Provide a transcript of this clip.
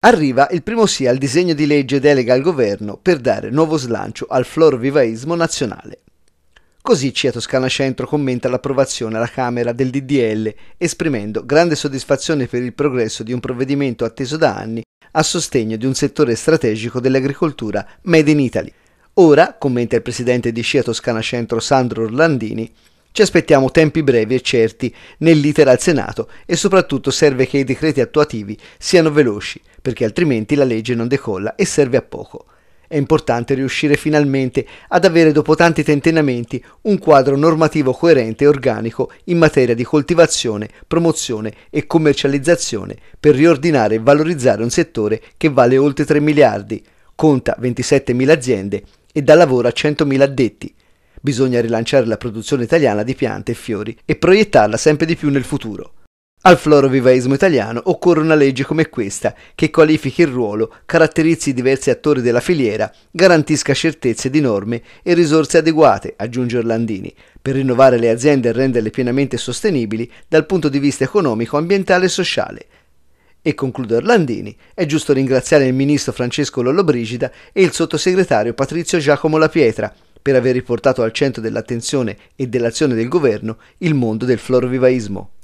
Arriva il primo sì al disegno di legge delega al governo per dare nuovo slancio al florvivaismo nazionale. Così Cia Toscana Centro commenta l'approvazione alla Camera del DDL, esprimendo grande soddisfazione per il progresso di un provvedimento atteso da anni a sostegno di un settore strategico dell'agricoltura made in Italy. Ora, commenta il presidente di Cia Toscana Centro Sandro Orlandini, ci aspettiamo tempi brevi e certi nell'iter al Senato e soprattutto serve che i decreti attuativi siano veloci, perché altrimenti la legge non decolla e serve a poco. È importante riuscire finalmente ad avere, dopo tanti tentennamenti, un quadro normativo coerente e organico in materia di coltivazione, promozione e commercializzazione per riordinare e valorizzare un settore che vale oltre 3 miliardi, conta 27.000 aziende e dà lavoro a 100.000 addetti. Bisogna rilanciare la produzione italiana di piante e fiori e proiettarla sempre di più nel futuro. Al florovivaismo italiano occorre una legge come questa, che qualifichi il ruolo, caratterizzi i diversi attori della filiera, garantisca certezze di norme e risorse adeguate, aggiunge Orlandini, per rinnovare le aziende e renderle pienamente sostenibili dal punto di vista economico, ambientale e sociale. E conclude Orlandini, è giusto ringraziare il ministro Francesco Lollobrigida e il sottosegretario Patrizio Giacomo Lapietra, per aver riportato al centro dell'attenzione e dell'azione del governo il mondo del florovivaismo.